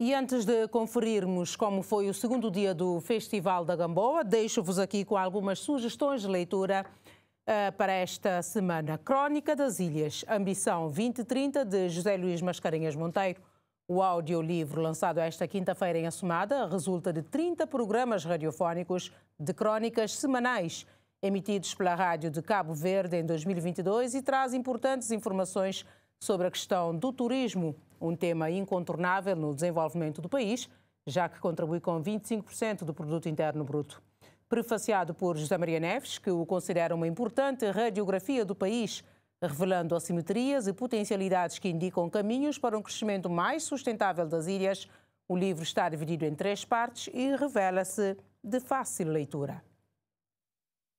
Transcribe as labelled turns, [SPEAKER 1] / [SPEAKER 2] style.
[SPEAKER 1] E antes de conferirmos como foi o segundo dia do Festival da Gamboa, deixo-vos aqui com algumas sugestões de leitura uh, para esta semana. Crónica das Ilhas, Ambição 2030, de José Luís Mascarenhas Monteiro. O audiolivro, lançado esta quinta-feira em Assomada, resulta de 30 programas radiofónicos de crónicas semanais, emitidos pela Rádio de Cabo Verde em 2022 e traz importantes informações sobre a questão do turismo um tema incontornável no desenvolvimento do país, já que contribui com 25% do produto interno bruto. Prefaciado por José Maria Neves, que o considera uma importante radiografia do país, revelando assimetrias e potencialidades que indicam caminhos para um crescimento mais sustentável das ilhas, o livro está dividido em três partes e revela-se de fácil leitura.